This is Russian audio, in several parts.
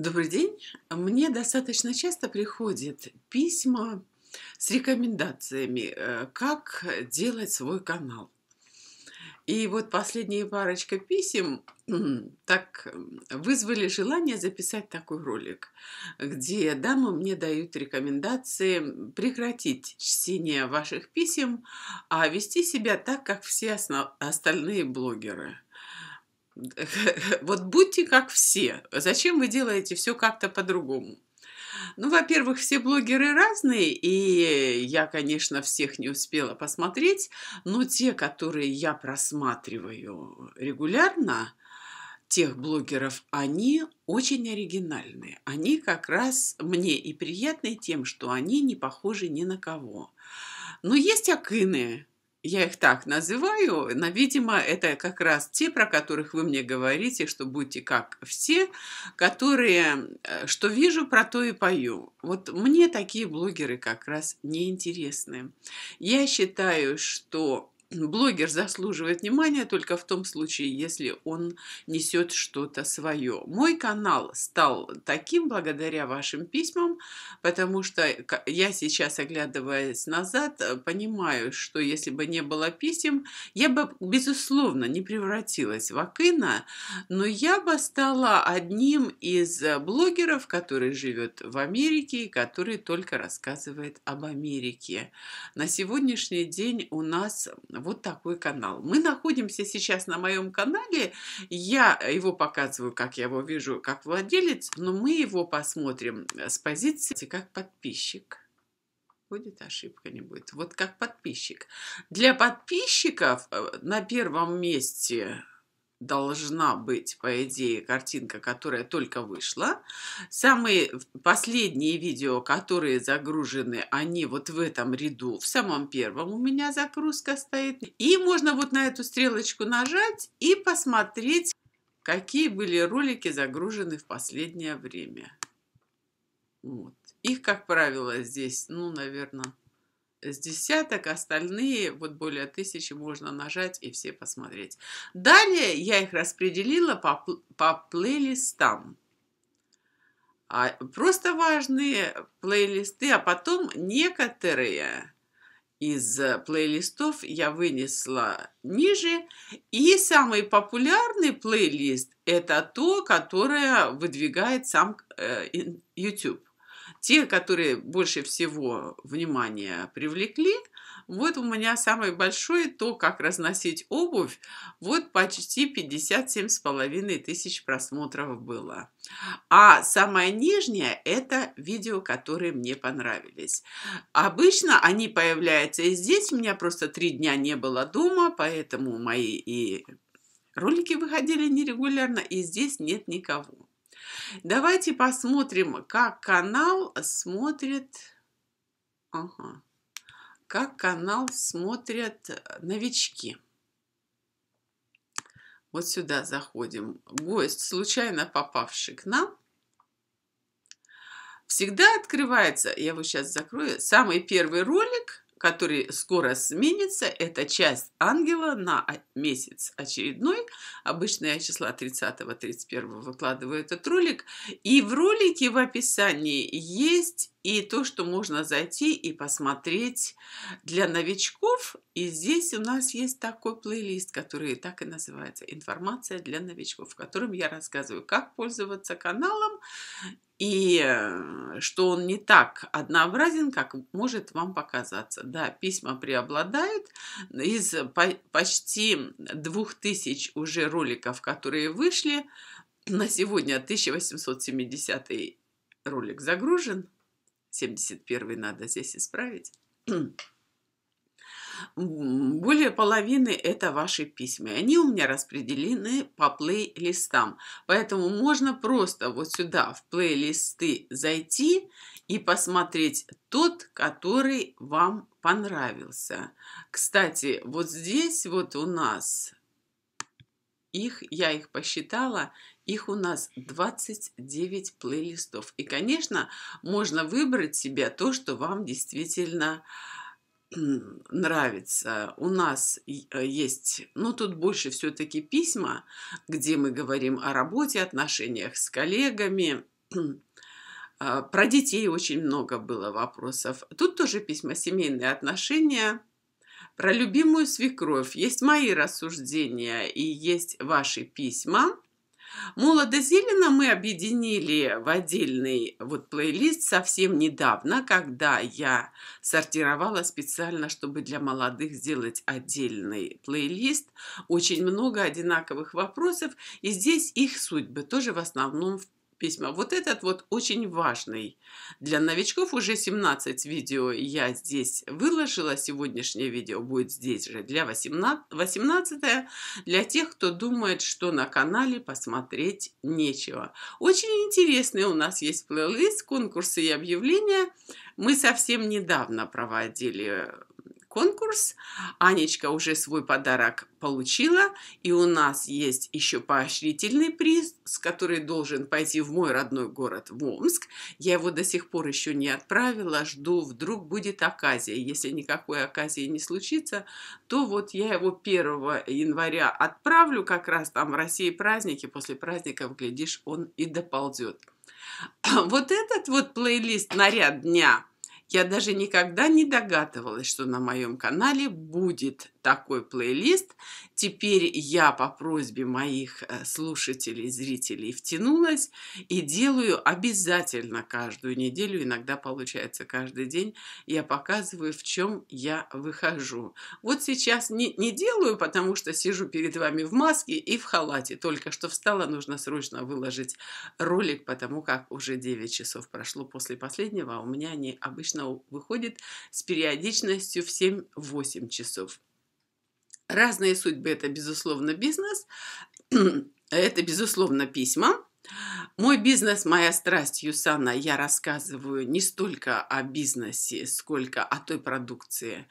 Добрый день. Мне достаточно часто приходят письма с рекомендациями, э, как делать свой канал. И вот последняя парочка писем так вызвали желание записать такой ролик, где дамы мне дают рекомендации прекратить чтение ваших писем, а вести себя так, как все остальные блогеры – вот будьте как все. Зачем вы делаете все как-то по-другому? Ну, во-первых, все блогеры разные, и я, конечно, всех не успела посмотреть, но те, которые я просматриваю регулярно, тех блогеров, они очень оригинальные. Они как раз мне и приятны тем, что они не похожи ни на кого. Но есть акины, я их так называю, но, видимо, это как раз те, про которых вы мне говорите, что будете как все, которые, э, что вижу, про то и пою. Вот мне такие блогеры как раз неинтересны. Я считаю, что Блогер заслуживает внимания только в том случае, если он несет что-то свое. Мой канал стал таким благодаря вашим письмам, потому что я сейчас, оглядываясь назад, э, понимаю, что если бы не было писем, я бы, безусловно, не превратилась в Акына, но я бы стала одним из э, блогеров, который живет в Америке и который только рассказывает об Америке. На сегодняшний день у нас вот такой канал. Мы находимся сейчас на моем канале. Я э, его показываю, как я его вижу, как владелец, но мы его посмотрим э, с позиции как подписчик будет ошибка, не будет. Вот как подписчик. Для подписчиков э, на первом месте должна быть, по идее, картинка, которая только вышла. Самые последние видео, которые загружены, они вот в этом ряду, в самом первом у меня загрузка стоит. И можно вот на эту стрелочку нажать и посмотреть, какие были ролики загружены в последнее время. Вот. Их, как правило, здесь, ну, наверное, с десяток, остальные, вот более тысячи, можно нажать и все посмотреть. Далее я их распределила по, по плейлистам. А, просто важные плейлисты, а потом некоторые из плейлистов я вынесла ниже. И самый популярный плейлист – это то, которое выдвигает сам э, YouTube те, которые больше всего внимания привлекли, вот у меня самое большое то, как разносить обувь, вот почти 57 с половиной тысяч просмотров было. А самое нижнее – это видео, которые мне понравились. Обычно они появляются и здесь. У меня просто три дня не было дома, поэтому мои и ролики выходили нерегулярно, и здесь нет никого. Давайте посмотрим, как канал смотрит... Ага. Как канал смотрят э, новички. Вот сюда заходим. Гость, случайно попавший к нам, всегда открывается, я его сейчас закрою, самый первый ролик – который скоро сменится, это часть ангела на месяц очередной. Обычно я числа 30-31 выкладываю этот ролик. И в ролике в описании есть и то, что можно зайти и посмотреть для новичков. И здесь у нас есть такой плейлист, который так и называется «Информация для новичков», в котором я рассказываю, как пользоваться каналом и э, что он не так однообразен, как может вам показаться. Да, письма преобладают. Из почти двух тысяч уже роликов, которые вышли, на сегодня 1870 ролик загружен, 71 надо здесь исправить. Более половины – это ваши письма. Они у меня распределены по плейлистам. Поэтому можно просто вот сюда в плейлисты зайти и посмотреть тот, который вам понравился. Кстати, вот здесь вот у нас их, я их посчитала, их у нас 29 плейлистов. И, конечно, можно выбрать себе то, что вам действительно нравится. У нас э, есть, ну тут больше все-таки письма, где мы говорим о работе, отношениях с коллегами. А, про детей очень много было вопросов. Тут тоже письма «Семейные отношения», про любимую свекровь. Есть мои рассуждения и есть ваши письма. Молодо-зелено мы объединили в отдельный вот плейлист совсем недавно, когда я сортировала специально, чтобы для молодых сделать отдельный плейлист. Очень много одинаковых вопросов, и здесь их судьбы тоже в основном в письма. Вот этот вот очень важный. Для новичков уже 17 видео я здесь выложила. Сегодняшнее видео будет здесь же для 18, 18 для тех, кто думает, что на канале посмотреть нечего. Очень интересный у нас есть плейлист, конкурсы и объявления. Мы совсем недавно проводили конкурс. Анечка уже свой подарок получила, и у нас есть еще поощрительный приз, с который должен пойти в мой родной город, в Омск. Я его до сих пор еще не отправила, жду, вдруг будет оказия. Если никакой оказии не случится, то вот я его 1 января отправлю, как раз там в России праздники, после праздников, глядишь, он и доползет. Вот этот вот плейлист «Наряд дня» Я даже никогда не догадывалась, что на моем канале будет такой плейлист. Теперь я по просьбе моих э, слушателей, зрителей втянулась и делаю обязательно каждую неделю, иногда получается каждый день, я показываю, в чем я выхожу. Вот сейчас не, не делаю, потому что сижу перед вами в маске и в халате. Только что встала, нужно срочно выложить ролик, потому как уже 9 часов прошло после последнего, а у меня они обычно выходят с периодичностью в 7-8 часов. Разные судьбы – это, безусловно, бизнес, это, безусловно, письма. Мой бизнес, моя страсть, Юсана, я рассказываю не столько о бизнесе, сколько о той продукции,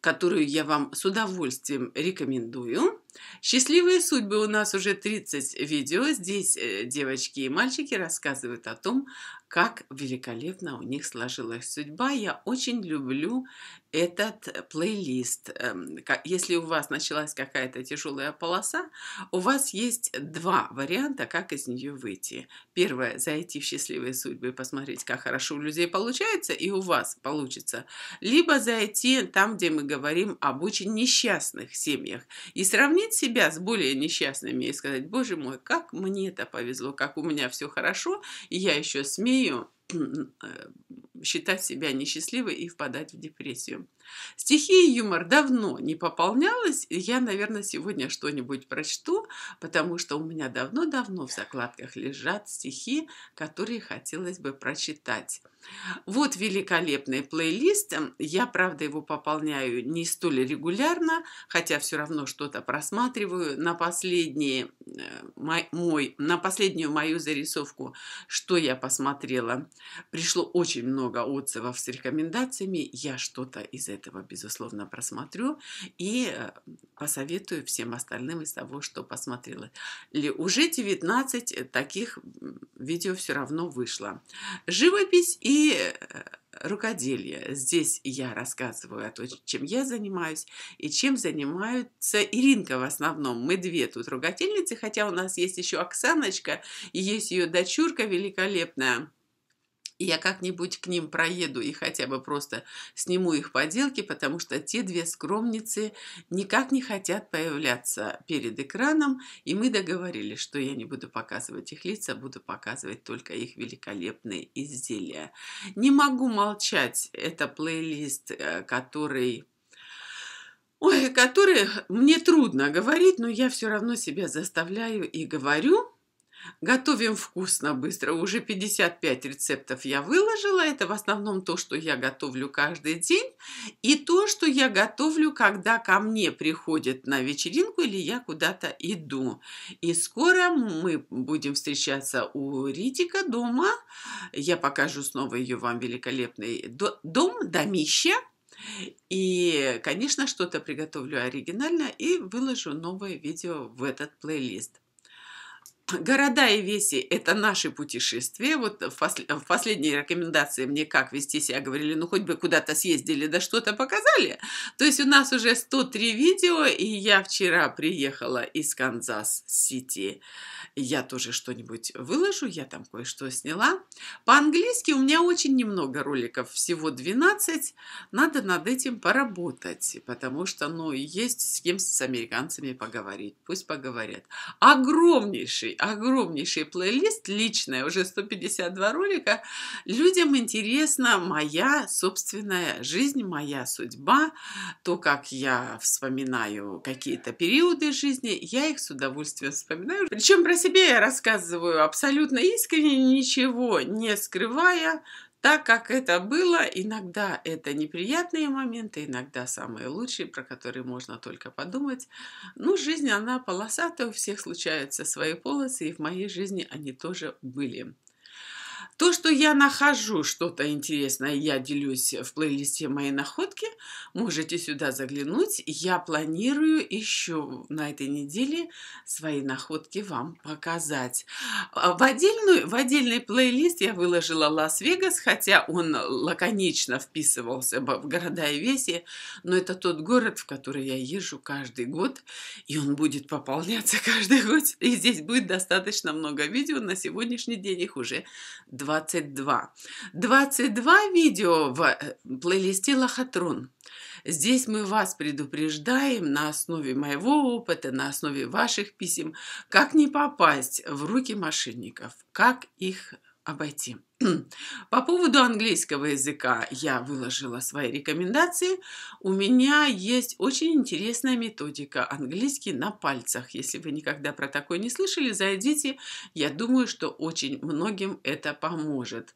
которую я вам с удовольствием рекомендую. Счастливые судьбы у нас уже 30 видео. Здесь э, девочки и мальчики рассказывают о том, как великолепно у них сложилась судьба. Я очень люблю этот плейлист. Эм, если у вас началась какая-то тяжелая полоса, у вас есть два варианта, как из нее выйти. Первое – зайти в счастливые судьбы и посмотреть, как хорошо у людей получается, и у вас получится. Либо зайти там, где мы говорим об очень несчастных семьях, и сравнить сравнить себя с более несчастными и сказать, боже мой, как мне это повезло, как у меня все хорошо, и я еще смею э, считать себя несчастливой и впадать в депрессию. Стихи юмор давно не пополнялась. Я, наверное, сегодня что-нибудь прочту, потому что у меня давно-давно в закладках лежат стихи, которые хотелось бы прочитать. Вот великолепный плейлист. Эм, я, правда, его пополняю не столь регулярно, хотя все равно что-то просматриваю на последние э, мой, на последнюю мою зарисовку, что я посмотрела. Пришло очень много отзывов с рекомендациями. Я что-то из этого, безусловно, просмотрю и э, посоветую всем остальным из того, что посмотрела. Уже 19 таких видео все равно вышло. Живопись и и э, рукоделие. Здесь я рассказываю о том, чем я занимаюсь и чем занимаются Иринка в основном. Мы две тут рукодельницы, хотя у нас есть еще Оксаночка, и есть ее дочурка великолепная – и я как-нибудь к ним проеду и хотя бы просто сниму их поделки, потому что те две скромницы никак не хотят появляться перед экраном, и мы договорились, что я не буду показывать их лица, буду показывать только их великолепные изделия. Не могу молчать, это плейлист, э, который Ой, который мне трудно говорить, но я все равно себя заставляю и говорю. Готовим вкусно, быстро. Уже 55 рецептов я выложила. Это в основном то, что я готовлю каждый день. И то, что я готовлю, когда ко мне приходят на вечеринку или я куда-то иду. И скоро мы будем встречаться у Ритика дома. Я покажу снова ее вам великолепный дом, домище. И, конечно, что-то приготовлю оригинально и выложу новое видео в этот плейлист. Города и веси – это наши путешествия. Вот в, пос... в последней рекомендации мне как вести себя говорили, ну, хоть бы куда-то съездили, да что-то показали. То есть у нас уже 103 видео, и я вчера приехала из Канзас-Сити. Я тоже что-нибудь выложу, я там кое-что сняла. По-английски у меня очень немного роликов, всего 12. Надо над этим поработать, потому что, ну, есть с кем с американцами поговорить. Пусть поговорят. Огромнейший огромнейший плейлист, личная, уже 152 ролика. Людям интересна моя собственная жизнь, моя судьба, то, как я вспоминаю какие-то периоды жизни, я их с удовольствием вспоминаю. Причем про себя я рассказываю абсолютно искренне, ничего не скрывая, так как это было, иногда это неприятные моменты, иногда самые лучшие, про которые можно только подумать. Ну, жизнь, она полосатая, у всех случаются свои полосы, и в моей жизни они тоже были. То, что я нахожу что-то интересное, я делюсь в плейлисте «Мои находки». Можете сюда заглянуть. Я планирую еще на этой неделе свои находки вам показать. А, в, отдельную, в отдельный плейлист я выложила Лас-Вегас, хотя он лаконично вписывался в города и веси, но это тот город, в который я езжу каждый год, и он будет пополняться каждый год. И здесь будет достаточно много видео. На сегодняшний день их уже два 22. 22 видео в э, плейлисте «Лохотрон». Здесь мы вас предупреждаем на основе моего опыта, на основе ваших писем, как не попасть в руки мошенников, как их обойти. По поводу английского языка я выложила свои рекомендации. У меня есть очень интересная методика английский на пальцах. Если вы никогда про такое не слышали, зайдите. Я думаю, что очень многим это поможет.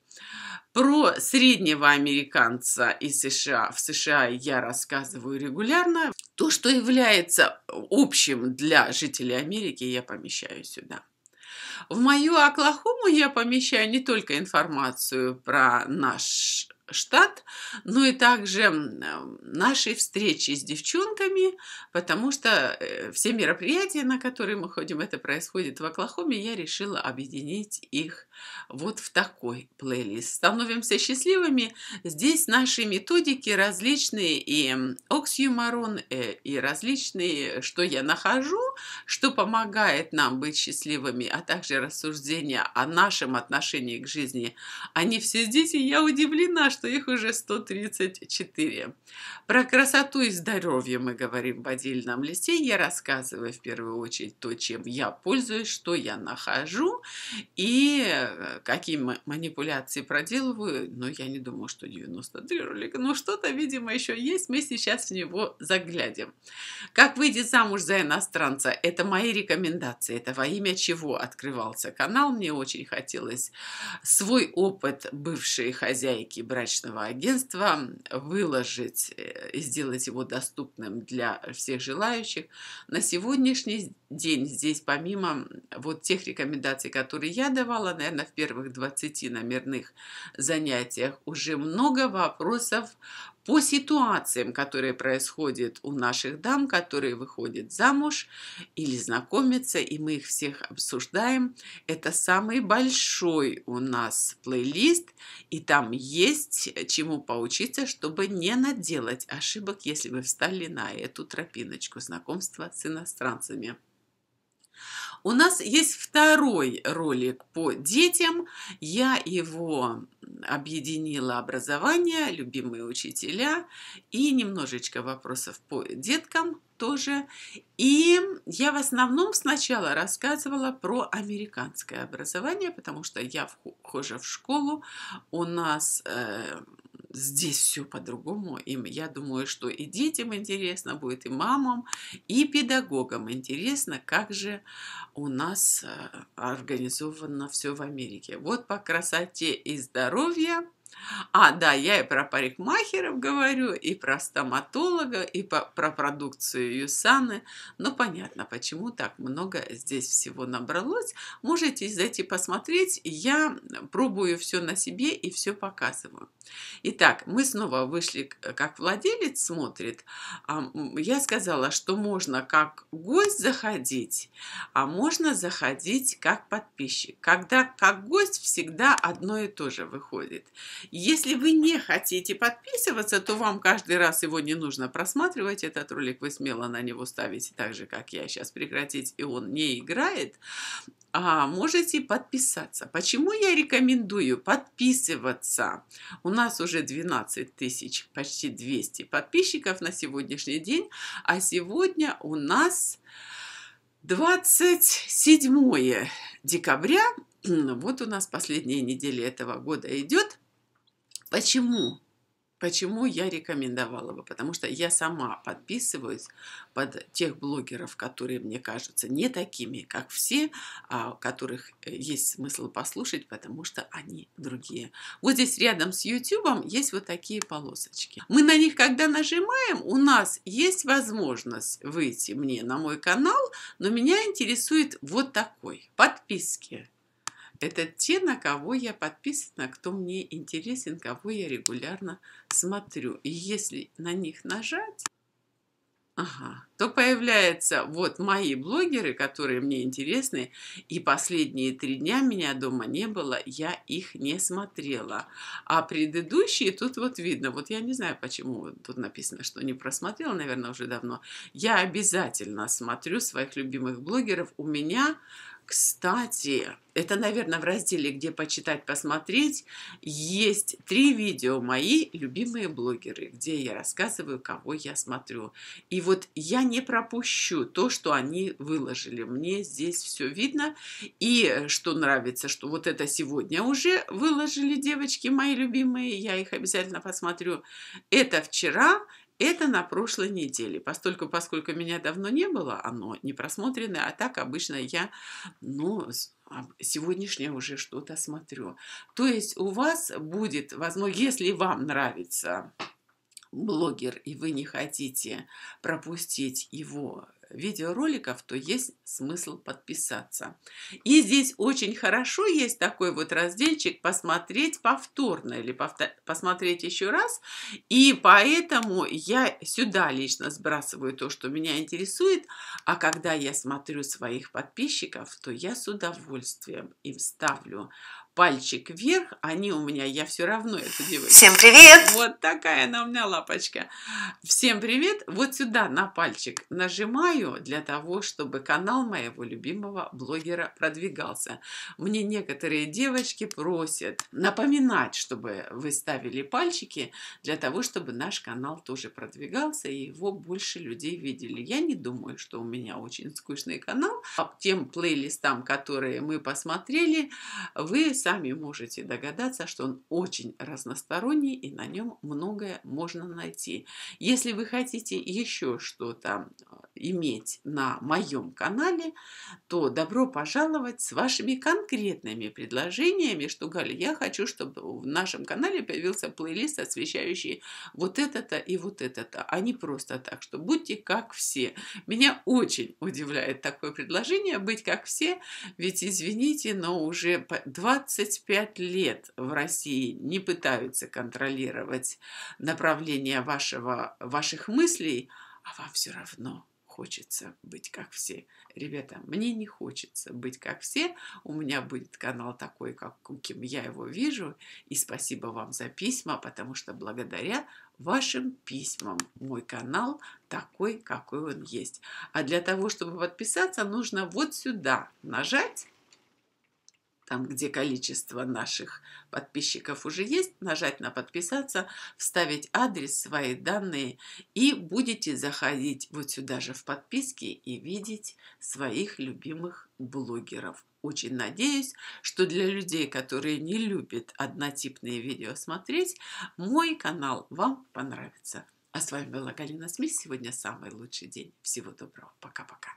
Про среднего американца из США в США я рассказываю регулярно. То, что является общим для жителей Америки, я помещаю сюда. В мою Оклахому я помещаю не только информацию про наш штат, ну и также наши встречи с девчонками, потому что э, все мероприятия, на которые мы ходим, это происходит в Оклахоме, я решила объединить их вот в такой плейлист. Становимся счастливыми. Здесь наши методики различные, и оксюмарон, э, и различные, что я нахожу, что помогает нам быть счастливыми, а также рассуждения о нашем отношении к жизни. Они все здесь, и я удивлена, что их уже 134. Про красоту и здоровье мы говорим в отдельном листе. Я рассказываю в первую очередь то, чем я пользуюсь, что я нахожу и э, какие манипуляции проделываю. Но я не думаю, что 93 ролика. Но что-то, видимо, еще есть. Мы сейчас в него заглядим. Как выйдет замуж за иностранца? Это мои рекомендации. Это во имя чего открывался канал. Мне очень хотелось свой опыт бывшей хозяйки брать брачного агентства, выложить э, и сделать его доступным для всех желающих. На сегодняшний день здесь помимо вот тех рекомендаций, которые я давала, наверное, в первых 20 номерных занятиях, уже много вопросов по ситуациям, которые происходят у наших дам, которые выходят замуж или знакомятся, и мы их всех обсуждаем. Это самый большой у нас плейлист, и там есть чему поучиться, чтобы не наделать ошибок, если вы встали на эту тропиночку знакомства с иностранцами. У нас есть второй ролик по детям. Я его объединила образование, любимые учителя и немножечко вопросов по деткам тоже. И я в основном сначала рассказывала про американское образование, потому что я вхожа в школу. У нас э, здесь все по-другому. И я думаю, что и детям интересно будет, и мамам, и педагогам интересно, как же у нас э, организовано все в Америке. Вот по красоте и здоровью а, да, я и про парикмахеров говорю, и про стоматолога, и по, про продукцию Юсаны. Ну, понятно, почему так много здесь всего набралось. Можете зайти посмотреть. Я пробую все на себе и все показываю. Итак, мы снова вышли, как владелец смотрит. А, я сказала, что можно как гость заходить, а можно заходить как подписчик. Когда как гость всегда одно и то же выходит. Если вы не хотите подписываться, то вам каждый раз его не нужно просматривать. Этот ролик вы смело на него ставите, так же, как я сейчас прекратить, и он не играет. А можете подписаться. Почему я рекомендую подписываться? У нас уже 12 тысяч, почти 200 подписчиков на сегодняшний день. А сегодня у нас 27 декабря. Вот у нас последняя неделя этого года идет. Почему? Почему я рекомендовала бы? Потому что я сама подписываюсь под тех блогеров, которые мне кажутся не такими, как все, а которых э, есть смысл послушать, потому что они другие. Вот здесь рядом с YouTube есть вот такие полосочки. Мы на них, когда нажимаем, у нас есть возможность выйти мне на мой канал, но меня интересует вот такой. Подписки это те, на кого я подписана, кто мне интересен, кого я регулярно смотрю. И если на них нажать, ага, то появляются вот мои блогеры, которые мне интересны, и последние три дня меня дома не было, я их не смотрела. А предыдущие тут вот видно, вот я не знаю, почему тут написано, что не просмотрела, наверное, уже давно. Я обязательно смотрю своих любимых блогеров. У меня кстати, это, наверное, в разделе «Где почитать, посмотреть» есть три видео «Мои любимые блогеры», где я рассказываю, кого я смотрю. И вот я не пропущу то, что они выложили. Мне здесь все видно. И что нравится, что вот это сегодня уже выложили девочки мои любимые, я их обязательно посмотрю. Это вчера, это на прошлой неделе, постольку, поскольку меня давно не было, оно не просмотрено, а так обычно я, ну, сегодняшнее уже что-то смотрю. То есть у вас будет, возможно, если вам нравится блогер, и вы не хотите пропустить его видеороликов, то есть смысл подписаться. И здесь очень хорошо есть такой вот разделчик «Посмотреть повторно» или «Посмотреть еще раз». И поэтому я сюда лично сбрасываю то, что меня интересует, а когда я смотрю своих подписчиков, то я с удовольствием им ставлю пальчик вверх, они у меня, я все равно это делаю. Всем привет! Вот такая она у меня лапочка. Всем привет! Вот сюда на пальчик нажимаю, делаю для того, чтобы канал моего любимого блогера продвигался. Мне некоторые девочки просят напоминать, чтобы вы ставили пальчики для того, чтобы наш канал тоже продвигался и его больше людей видели. Я не думаю, что у меня очень скучный канал. По тем плейлистам, которые мы посмотрели, вы сами можете догадаться, что он очень разносторонний и на нем многое можно найти. Если вы хотите еще что-то иметь на моем канале, то добро пожаловать с вашими конкретными предложениями, что, Галя, я хочу, чтобы в нашем канале появился плейлист, освещающий вот это-то и вот это-то, а не просто так, что будьте как все. Меня очень удивляет такое предложение, быть как все, ведь, извините, но уже 25 лет в России не пытаются контролировать направление вашего, ваших мыслей, а вам все равно хочется быть как все. Ребята, мне не хочется быть как все. У меня будет канал такой, как каким я его вижу. И спасибо вам за письма, потому что благодаря вашим письмам мой канал такой, какой он есть. А для того, чтобы подписаться, нужно вот сюда нажать там, где количество наших подписчиков уже есть, нажать на подписаться, вставить адрес, свои данные и будете заходить вот сюда же в подписки и видеть своих любимых блогеров. Очень надеюсь, что для людей, которые не любят однотипные видео смотреть, мой канал вам понравится. А с вами была Галина Смис. Сегодня самый лучший день. Всего доброго. Пока-пока.